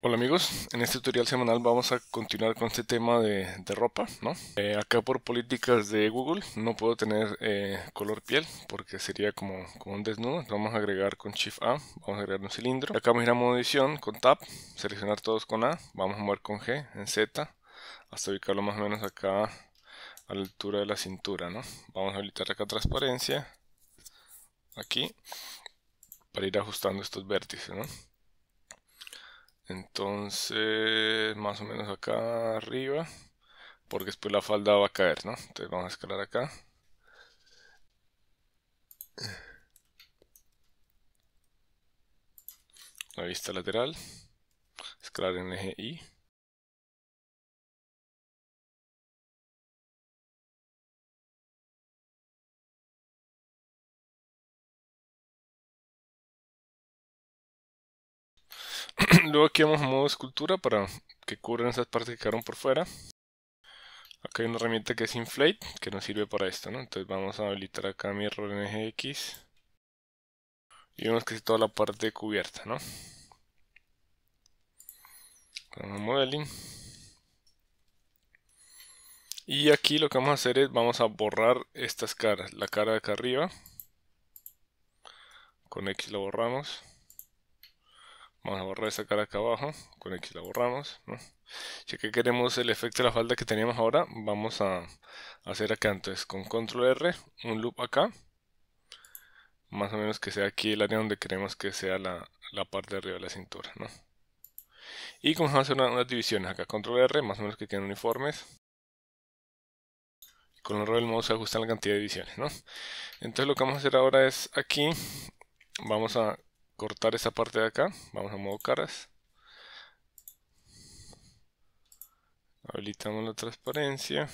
Hola amigos, en este tutorial semanal vamos a continuar con este tema de, ropa, ¿no? Eh, acá por políticas de Google no puedo tener eh, color piel porque sería como, como un desnudo. Vamos a agregar con Shift A, vamos a agregar un cilindro. Acá vamos a ir a modo edición con Tab, seleccionar todos con A, vamos a mover con G en Z hasta ubicarlo más o menos acá a la altura de la cintura, ¿no? Vamos a habilitar acá transparencia, aquí, para ir ajustando estos vértices, ¿no? Entonces, más o menos acá arriba, porque después la falda va a caer, ¿no? Entonces vamos a escalar acá. La vista lateral, escalar en eje i. Luego aquí vamos a modo escultura para que cubran esas partes que quedaron por fuera. Acá hay una herramienta que es Inflate, que nos sirve para esto, Entonces vamos a habilitar acá mi eje X Y vemos que es toda la parte cubierta, ¿no? Vamos a Modeling. Y aquí lo que vamos a hacer es, vamos a borrar estas caras. La cara de acá arriba. Con X la borramos. Vamos a borrar esa cara acá abajo. Con X la borramos. ¿no? Ya que queremos el efecto de la falda que teníamos ahora, vamos a hacer acá. Entonces con control R, un loop acá. Más o menos que sea aquí el área donde queremos que sea la, parte de arriba de la cintura. ¿no? Y vamos a hacer unas divisiones acá. Control R, más o menos que queden uniformes. Con el rol del modo se ajustan la cantidad de divisiones. Entonces lo que vamos a hacer ahora es aquí. Vamos a cortar esa parte de acá. Vamos a modo caras. Habilitamos la transparencia.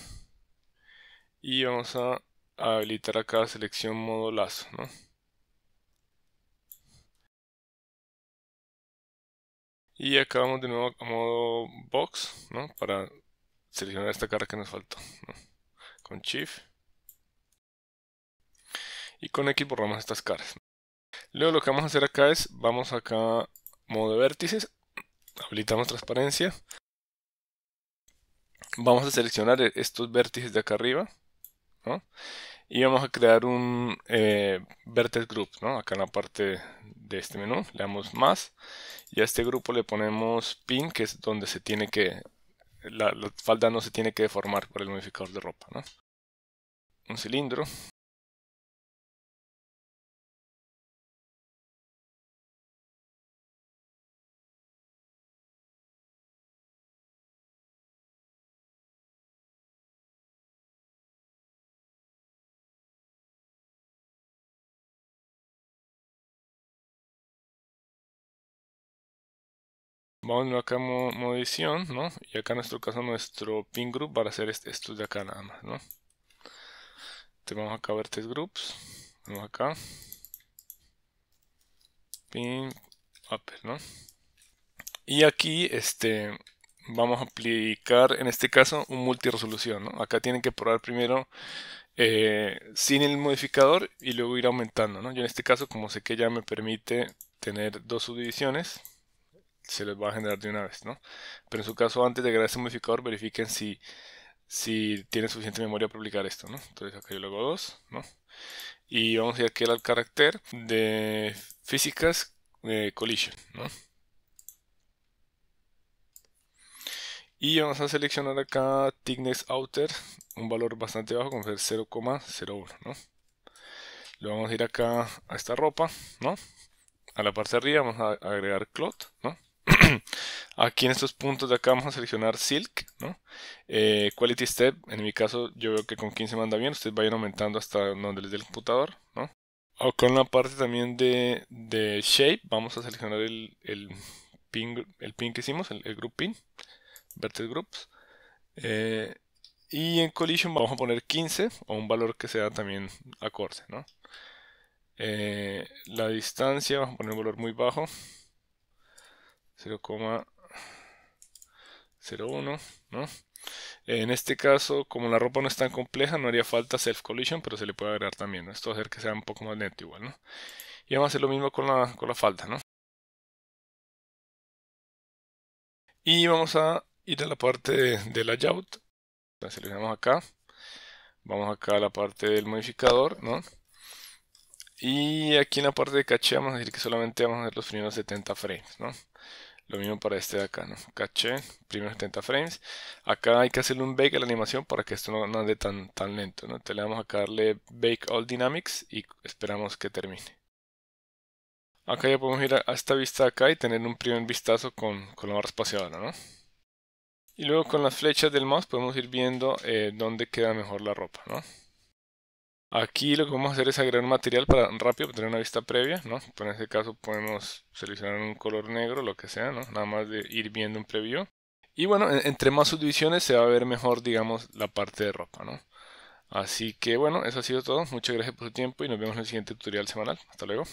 Y vamos a habilitar acá selección modo lazo. ¿no? Y acá vamos de nuevo a modo box, ¿no? Para seleccionar esta cara que nos faltó, Con Shift. Y con X borramos estas caras. Luego lo que vamos a hacer acá es, vamos acá, modo de vértices, habilitamos transparencia. Vamos a seleccionar e-, estos vértices de acá arriba, Y vamos a crear un eh, vertex group, Acá en la parte de este menú, le damos más. Y a este grupo le ponemos pin, que es donde se tiene que... La, falda no se tiene que deformar por el modificador de ropa, ¿no? Un cilindro, Vamos acá a modición, ¿no? Y acá en nuestro caso nuestro pin group para hacer este, estos de acá nada más, ¿no? Entonces vamos acá a ver test groups. Vamos acá. Pin upper, ¿no? Y aquí este, vamos a aplicar en este caso un multiresolución, ¿no? Acá tienen que probar primero eh, sin el modificador y luego ir aumentando, ¿no? Yo en este caso como sé que ya me permite tener dos subdivisiones se les va a generar de una vez, ¿no? Pero en su caso, antes de agregar este modificador, verifiquen si, si tienen suficiente memoria para aplicar esto, ¿no? Entonces acá yo le hago 2, ¿no? Y vamos a ir aquí al carácter de físicas de collision, ¿no? Y vamos a seleccionar acá thickness outer, un valor bastante bajo, como ser 0,01, ¿no? Le vamos a ir acá a esta ropa, ¿no? A la parte de arriba vamos a agregar clot, ¿no? Aquí en estos puntos de acá vamos a seleccionar Silk, eh, quality Step, en mi caso yo veo que con 15 manda bien, ustedes vayan aumentando hasta donde les dé el computador, ¿no? con la parte también de, Shape vamos a seleccionar el, pin, el pin que hicimos, el, group pin, Vertex Groups. Eh, y en Collision vamos a poner 15 o un valor que sea también acorde, eh, la distancia vamos a poner un valor muy bajo 0,01, ¿no? En este caso, como la ropa no es tan compleja, no haría falta self collision, pero se le puede agregar también, Esto hacer que sea un poco más neto igual, ¿no? Y vamos a hacer lo mismo con la, con la falda, ¿no? Y vamos a ir a la parte de, layout. seleccionamos acá. Vamos acá a la parte del modificador, ¿no? Y aquí en la parte de caché vamos a decir que solamente vamos a ver los primeros 70 frames, ¿no? Lo mismo para este de acá, ¿no? Caché, primeros 70 frames. Acá hay que hacerle un bake a la animación para que esto no, ande tan, tan lento, ¿no? Entonces le vamos a darle bake all dynamics y esperamos que termine. Acá ya podemos ir a, esta vista acá y tener un primer vistazo con, la barra espaciadora, ¿no? Y luego con las flechas del mouse podemos ir viendo eh, dónde queda mejor la ropa, ¿no? Aquí lo que vamos a hacer es agregar un material para rápido tener una vista previa, ¿no? en este caso podemos seleccionar un color negro, lo que sea, ¿no? Nada más de ir viendo un preview. Y bueno, entre más subdivisiones se va a ver mejor, digamos, la parte de ropa, ¿no? Así que bueno, eso ha sido todo. Muchas gracias por su tiempo y nos vemos en el siguiente tutorial semanal. Hasta luego.